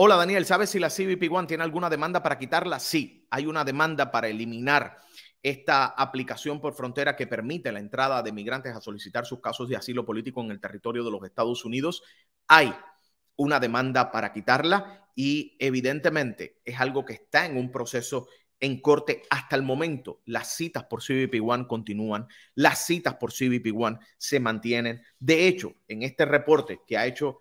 Hola Daniel, ¿sabes si la CBP One tiene alguna demanda para quitarla? Sí, hay una demanda para eliminar esta aplicación por frontera que permite la entrada de migrantes a solicitar sus casos de asilo político en el territorio de los Estados Unidos. Hay una demanda para quitarla y evidentemente es algo que está en un proceso en corte hasta el momento. Las citas por CBP One continúan, las citas por CBP One se mantienen. De hecho, en este reporte que ha hecho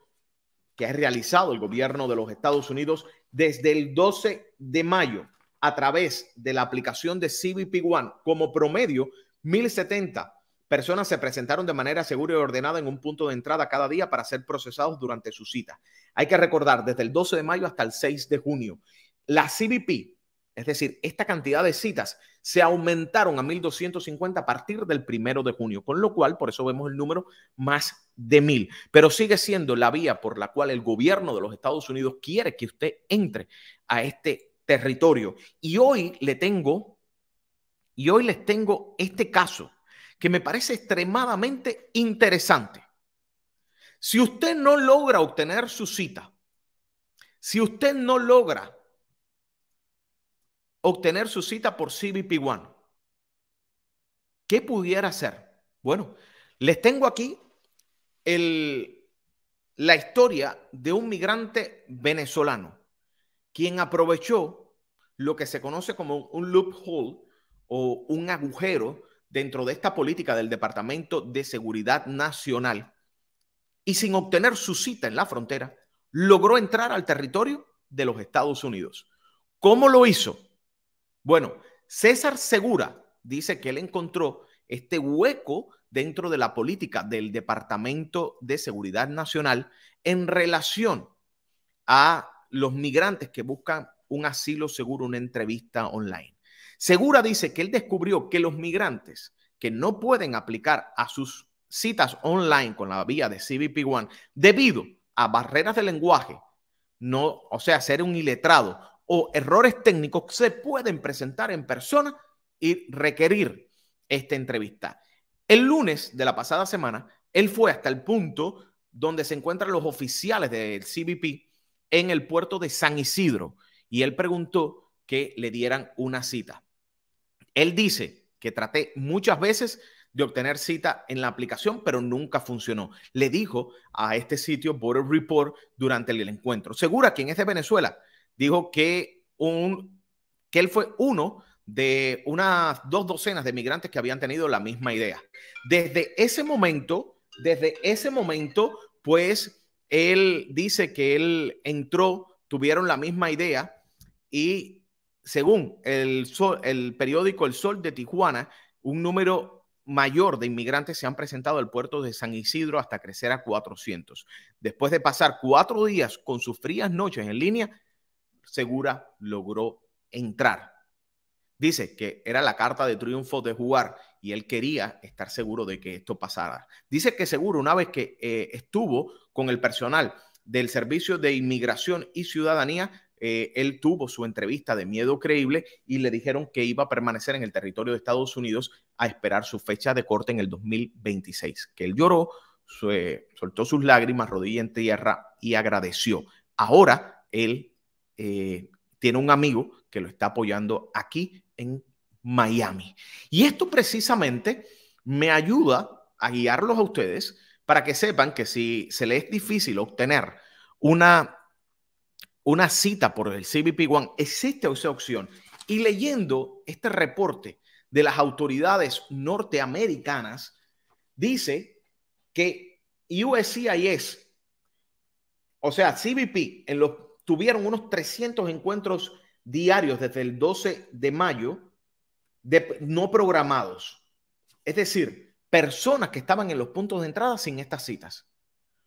que ha realizado el gobierno de los Estados Unidos desde el 12 de mayo a través de la aplicación de CBP One. Como promedio, 1070 personas se presentaron de manera segura y ordenada en un punto de entrada cada día para ser procesados durante su cita. Hay que recordar, desde el 12 de mayo hasta el 6 de junio, la CBP es decir, esta cantidad de citas se aumentaron a 1.250 a partir del primero de junio, con lo cual, por eso vemos el número más de 1.000. Pero sigue siendo la vía por la cual el gobierno de los Estados Unidos quiere que usted entre a este territorio. Y hoy le tengo, y hoy les tengo este caso que me parece extremadamente interesante. Si usted no logra obtener su cita, si usted no logra obtener su cita por CBP One. ¿Qué pudiera hacer? Bueno, les tengo aquí la historia de un migrante venezolano quien aprovechó lo que se conoce como un loophole o un agujero dentro de esta política del Departamento de Seguridad Nacional y sin obtener su cita en la frontera, logró entrar al territorio de los Estados Unidos. ¿Cómo lo hizo? Bueno, César Segura dice que él encontró este hueco dentro de la política del Departamento de Seguridad Nacional en relación a los migrantes que buscan un asilo seguro, una entrevista online. Segura dice que él descubrió que los migrantes que no pueden aplicar a sus citas online con la vía de CBP 1 debido a barreras de lenguaje, no, o sea, ser un iletrado o errores técnicos se pueden presentar en persona y requerir esta entrevista. El lunes de la pasada semana, él fue hasta el punto donde se encuentran los oficiales del CBP en el puerto de San Isidro y él preguntó que le dieran una cita. Él dice que traté muchas veces de obtener cita en la aplicación, pero nunca funcionó. Le dijo a este sitio Border Report durante el encuentro. Segura, ¿Quién es de Venezuela, dijo que, un, que él fue uno de unas dos docenas de migrantes que habían tenido la misma idea. Desde ese momento, desde ese momento, pues él dice que él entró, tuvieron la misma idea y según el, el periódico El Sol de Tijuana, un número mayor de inmigrantes se han presentado al puerto de San Isidro hasta crecer a 400. Después de pasar cuatro días con sus frías noches en línea, Segura logró entrar. Dice que era la carta de triunfo de jugar y él quería estar seguro de que esto pasara. Dice que seguro, una vez que eh, estuvo con el personal del Servicio de Inmigración y Ciudadanía, eh, él tuvo su entrevista de miedo creíble y le dijeron que iba a permanecer en el territorio de Estados Unidos a esperar su fecha de corte en el 2026, que él lloró, soltó sus lágrimas, rodilla en tierra y agradeció. Ahora él eh, tiene un amigo que lo está apoyando aquí en Miami. Y esto precisamente me ayuda a guiarlos a ustedes para que sepan que si se les es difícil obtener una, una cita por el CBP One, existe esa opción. Y leyendo este reporte de las autoridades norteamericanas, dice que USCIS, o sea, CBP, en los tuvieron unos 300 encuentros diarios desde el 12 de mayo no programados. Es decir, personas que estaban en los puntos de entrada sin estas citas.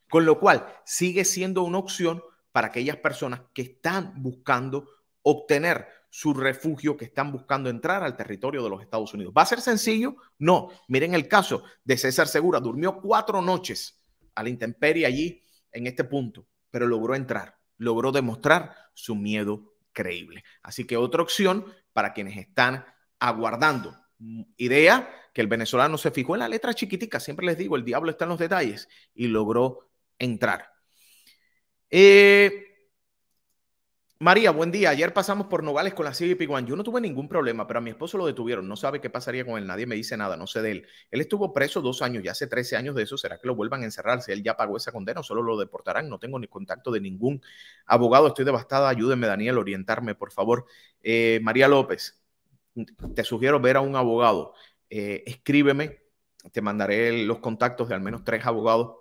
Con lo cual, sigue siendo una opción para aquellas personas que están buscando obtener su refugio, que están buscando entrar al territorio de los Estados Unidos. ¿Va a ser sencillo? No. Miren el caso de César Segura. Durmió cuatro noches a la intemperie allí en este punto, pero logró entrar logró demostrar su miedo creíble. Así que otra opción para quienes están aguardando. Idea que el venezolano se fijó en la letra chiquitica, siempre les digo, el diablo está en los detalles, y logró entrar. Eh, María, buen día. Ayer pasamos por Nogales con la CBP One. Yo no tuve ningún problema, pero a mi esposo lo detuvieron. No sabe qué pasaría con él. Nadie me dice nada. No sé de él. Él estuvo preso dos años, ya hace 13 años de eso. ¿Será que lo vuelvan a encerrar? Si él ya pagó esa condena solo lo deportarán. No tengo ni contacto de ningún abogado. Estoy devastada. Ayúdenme, Daniel, orientarme, por favor. Eh, María López, te sugiero ver a un abogado. Eh, escríbeme. Te mandaré los contactos de al menos tres abogados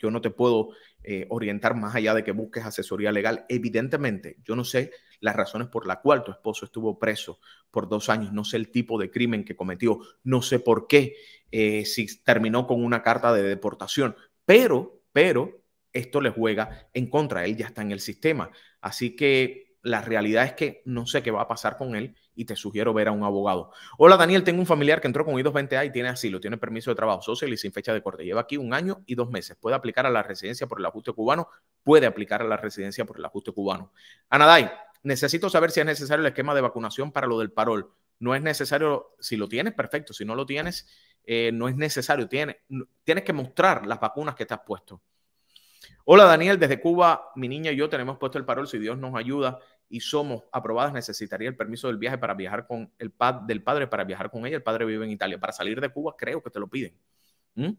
yo no te puedo eh, orientar más allá de que busques asesoría legal. Evidentemente, yo no sé las razones por las cuales tu esposo estuvo preso por dos años, no sé el tipo de crimen que cometió, no sé por qué, eh, si terminó con una carta de deportación, pero, pero esto le juega en contra, él ya está en el sistema. Así que la realidad es que no sé qué va a pasar con él y te sugiero ver a un abogado. Hola Daniel, tengo un familiar que entró con I220A y tiene asilo, tiene permiso de trabajo social y sin fecha de corte. Lleva aquí un año y dos meses. ¿Puede aplicar a la residencia por el ajuste cubano? Puede aplicar a la residencia por el ajuste cubano. Anaday, necesito saber si es necesario el esquema de vacunación para lo del parol. No es necesario, si lo tienes, perfecto. Si no lo tienes, eh, no es necesario. Tienes, tienes que mostrar las vacunas que te has puesto. Hola Daniel, desde Cuba, mi niña y yo tenemos puesto el parol, si Dios nos ayuda y somos aprobadas, necesitaría el permiso del viaje para viajar con el pad del padre, para viajar con ella, el padre vive en Italia, para salir de Cuba creo que te lo piden. ¿Mm?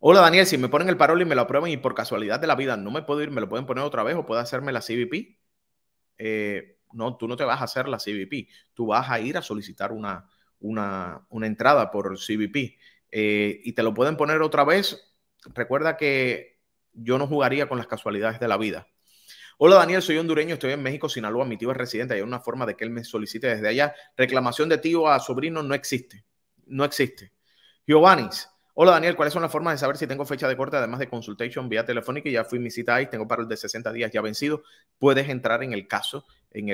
Hola Daniel, si me ponen el parol y me lo aprueban y por casualidad de la vida no me puedo ir, me lo pueden poner otra vez o puede hacerme la CVP. Eh, no, tú no te vas a hacer la CVP, tú vas a ir a solicitar una, una, entrada por CVP eh, y te lo pueden poner otra vez. Recuerda que yo no jugaría con las casualidades de la vida. Hola Daniel, soy hondureño, estoy en México, Sinaloa, mi tío es residente, hay una forma de que él me solicite desde allá. Reclamación de tío a sobrino no existe, no existe. Giovanni, hola Daniel, ¿cuáles son las formas de saber si tengo fecha de corte además de consultation vía telefónica? Ya fui mi cita ahí, tengo paro de 60 días ya vencido, puedes entrar en el caso en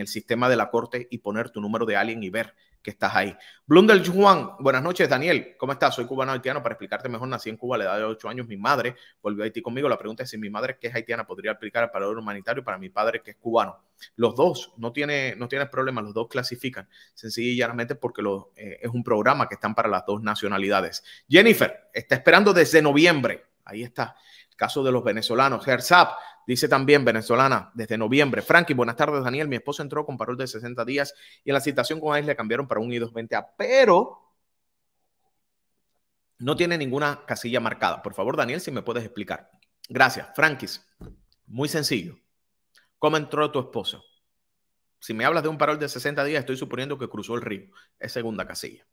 el, sistema de la corte y poner tu número de alguien y ver que estás ahí. Blundell Juan, buenas noches, Daniel. ¿Cómo estás? Soy cubano haitiano. Para explicarte mejor, nací en Cuba a la edad de 8 años. Mi madre volvió a Haití conmigo. La pregunta es si mi madre, que es haitiana, podría aplicar el parador humanitario para mi padre, que es cubano. Los dos, no tiene, no tienes problema, los dos clasifican, sencillamente porque lo, eh, es un programa que están para las dos nacionalidades. Jennifer, está esperando desde noviembre. Ahí está. El caso de los venezolanos. Herzab, Dice también venezolana desde noviembre. Frankie, buenas tardes, Daniel. Mi esposo entró con parol de 60 días y en la citación con AIS le cambiaron para un I220A, pero no tiene ninguna casilla marcada. Por favor, Daniel, si me puedes explicar. Gracias. Frankis, muy sencillo. ¿Cómo entró tu esposo? Si me hablas de un parol de 60 días, estoy suponiendo que cruzó el río. Es segunda casilla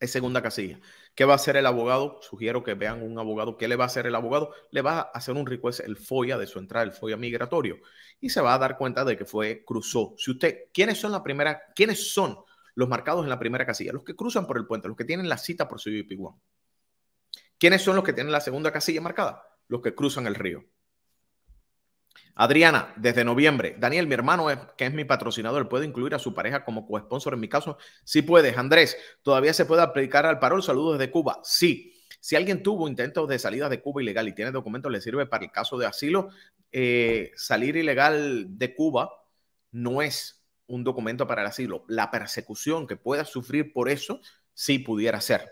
es segunda casilla. ¿Qué va a hacer el abogado? Sugiero que vean un abogado. ¿Qué le va a hacer el abogado? Le va a hacer un request el FOIA de su entrada, el FOIA migratorio. Y se va a dar cuenta de que fue, cruzó. Si usted, ¿quiénes son la primera, quiénes son los marcados en la primera casilla? Los que cruzan por el puente, los que tienen la cita por su 1 ¿Quiénes son los que tienen la segunda casilla marcada? Los que cruzan el río. Adriana, desde noviembre. Daniel, mi hermano, es, que es mi patrocinador, ¿puede incluir a su pareja como co en mi caso? Sí puedes. Andrés, ¿todavía se puede aplicar al parol? Saludos desde Cuba. Sí. Si alguien tuvo intentos de salida de Cuba ilegal y tiene documentos, le sirve para el caso de asilo. Eh, salir ilegal de Cuba no es un documento para el asilo. La persecución que pueda sufrir por eso sí pudiera ser.